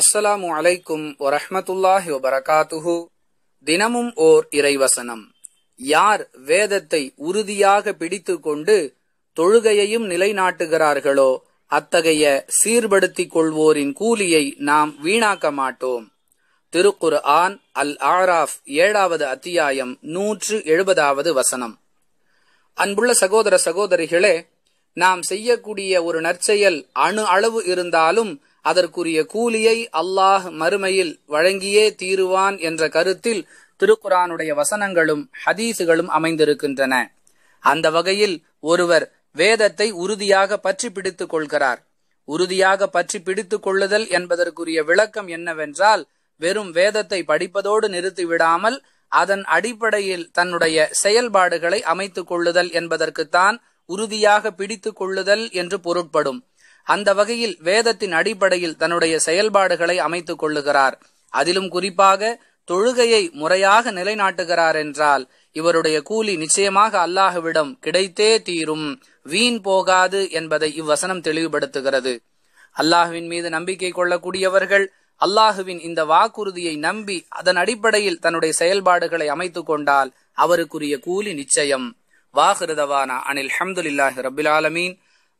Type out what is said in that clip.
அஸ்ஸலாமு அலைக்கும் வரஹமத்துல்லாஹி வபரகாத்துஹு தினமும் ஓர் இறைவசனம் யார் வேதத்தை உறுதியாக பிடித்து கொண்டு தொழுகையையும் நிலைநாட்டுகிறார்களோ அத்தகைய சீர்படுத்திக் கொள்வோரின் கூலியை நாம் வீணாக்க மாட்டோம் திருக்குர் ஆன் அல் ஆராஃப் ஏழாவது அத்தியாயம் நூற்று எழுபதாவது வசனம் அன்புள்ள சகோதர சகோதரிகளே நாம் செய்யக்கூடிய ஒரு நற்செயல் அணு அளவு இருந்தாலும் அதற்குரிய கூலியை அல்லாஹ் மறுமையில் வழங்கியே தீருவான் என்ற கருத்தில் திருக்குறானுடைய வசனங்களும் ஹதீசுகளும் அமைந்திருக்கின்றன அந்த வகையில் ஒருவர் வேதத்தை உறுதியாக பற்றி பிடித்துக் கொள்கிறார் உறுதியாக பற்றி பிடித்துக் கொள்ளுதல் என்பதற்குரிய விளக்கம் என்னவென்றால் வெறும் வேதத்தை படிப்பதோடு நிறுத்திவிடாமல் அதன் அடிப்படையில் தன்னுடைய செயல்பாடுகளை அமைத்துக் கொள்ளுதல் என்பதற்குத்தான் உறுதியாக பிடித்துக் கொள்ளுதல் என்று பொருட்படும் அந்த வகையில் வேதத்தின் அடிப்படையில் தன்னுடைய செயல்பாடுகளை அமைத்துக் கொள்ளுகிறார் அதிலும் குறிப்பாக தொழுகையை முறையாக நிலைநாட்டுகிறார் என்றால் இவருடைய கூலி நிச்சயமாக அல்லாஹுவிடம் கிடைத்தே தீரும் வீண் போகாது என்பதை இவ்வசனம் தெளிவுபடுத்துகிறது அல்லாஹுவின் மீது நம்பிக்கை கொள்ளக்கூடியவர்கள் அல்லாஹுவின் இந்த வாக்குறுதியை நம்பி அதன் அடிப்படையில் தன்னுடைய செயல்பாடுகளை அமைத்துக் கொண்டால் அவருக்குரிய கூலி நிச்சயம் வாஹிருதவானா அனில் ஹம்துல்லாஹி ரபில் ஆலமீன்